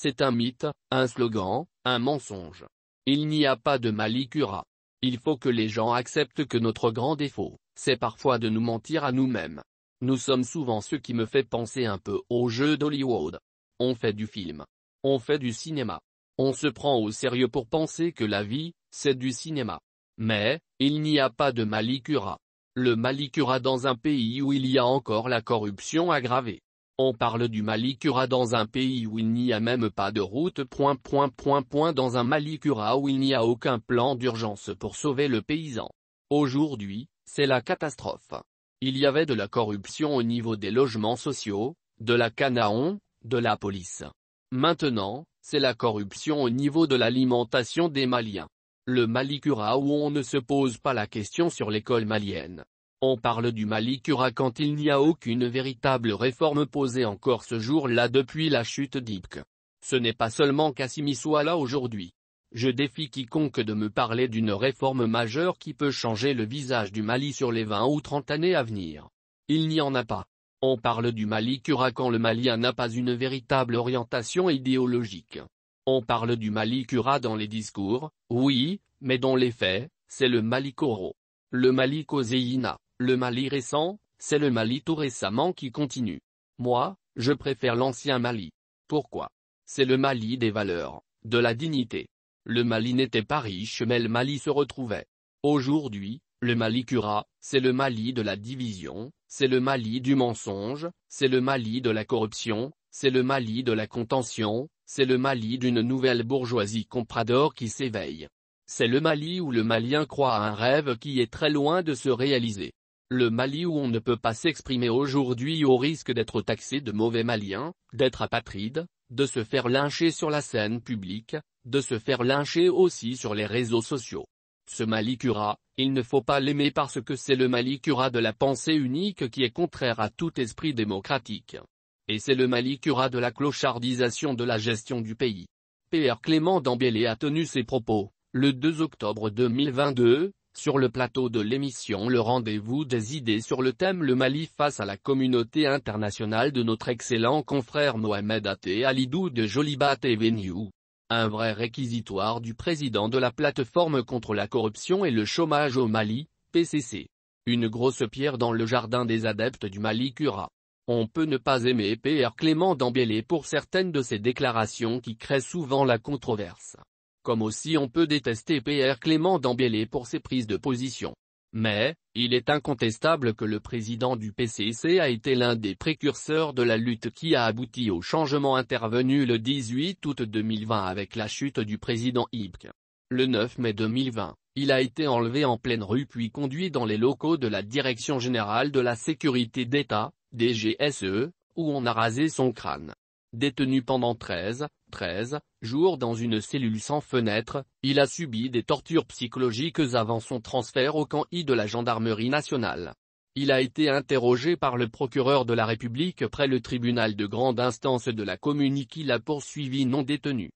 C'est un mythe, un slogan, un mensonge. Il n'y a pas de malicura. Il faut que les gens acceptent que notre grand défaut, c'est parfois de nous mentir à nous-mêmes. Nous sommes souvent ce qui me fait penser un peu au jeu d'Hollywood. On fait du film. On fait du cinéma. On se prend au sérieux pour penser que la vie, c'est du cinéma. Mais, il n'y a pas de malicura. Le malicura dans un pays où il y a encore la corruption aggravée. On parle du Malikura dans un pays où il n'y a même pas de route. Point, point, point, point, dans un Malikura où il n'y a aucun plan d'urgence pour sauver le paysan. Aujourd'hui, c'est la catastrophe. Il y avait de la corruption au niveau des logements sociaux, de la canaon, de la police. Maintenant, c'est la corruption au niveau de l'alimentation des Maliens. Le Malikura où on ne se pose pas la question sur l'école malienne. On parle du Malikura quand il n'y a aucune véritable réforme posée encore ce jour-là depuis la chute d'Ibk. Ce n'est pas seulement qu'Assimi soit là aujourd'hui. Je défie quiconque de me parler d'une réforme majeure qui peut changer le visage du Mali sur les 20 ou 30 années à venir. Il n'y en a pas. On parle du Malikura quand le Mali n'a pas une véritable orientation idéologique. On parle du Malikura dans les discours, oui, mais dans les faits, c'est le Malikoro. Le Malikoseyina. Le Mali récent, c'est le Mali tout récemment qui continue. Moi, je préfère l'ancien Mali. Pourquoi C'est le Mali des valeurs, de la dignité. Le Mali n'était pas riche mais le Mali se retrouvait. Aujourd'hui, le Mali cura, c'est le Mali de la division, c'est le Mali du mensonge, c'est le Mali de la corruption, c'est le Mali de la contention, c'est le Mali d'une nouvelle bourgeoisie comprador qui s'éveille. C'est le Mali où le Malien croit à un rêve qui est très loin de se réaliser le Mali où on ne peut pas s'exprimer aujourd'hui au risque d'être taxé de mauvais Maliens, d'être apatride, de se faire lyncher sur la scène publique, de se faire lyncher aussi sur les réseaux sociaux. Ce cura, il ne faut pas l'aimer parce que c'est le cura de la pensée unique qui est contraire à tout esprit démocratique. Et c'est le cura de la clochardisation de la gestion du pays. Pierre Clément Dambélé a tenu ses propos, le 2 octobre 2022, sur le plateau de l'émission Le Rendez-vous des idées sur le thème Le Mali face à la communauté internationale de notre excellent confrère Mohamed Até Alidou de Joliba TV Un vrai réquisitoire du président de la plateforme contre la corruption et le chômage au Mali, PCC. Une grosse pierre dans le jardin des adeptes du Mali Cura. On peut ne pas aimer Pierre Clément d'embellé pour certaines de ses déclarations qui créent souvent la controverse comme aussi on peut détester PR Clément Dambélé pour ses prises de position. Mais, il est incontestable que le président du PCC a été l'un des précurseurs de la lutte qui a abouti au changement intervenu le 18 août 2020 avec la chute du président Ibk. Le 9 mai 2020, il a été enlevé en pleine rue puis conduit dans les locaux de la Direction Générale de la Sécurité d'État, DGSE, où on a rasé son crâne. Détenu pendant 13, 13 jours dans une cellule sans fenêtre, il a subi des tortures psychologiques avant son transfert au camp I de la gendarmerie nationale. Il a été interrogé par le procureur de la République près le tribunal de grande instance de la commune qui l'a poursuivi non détenu.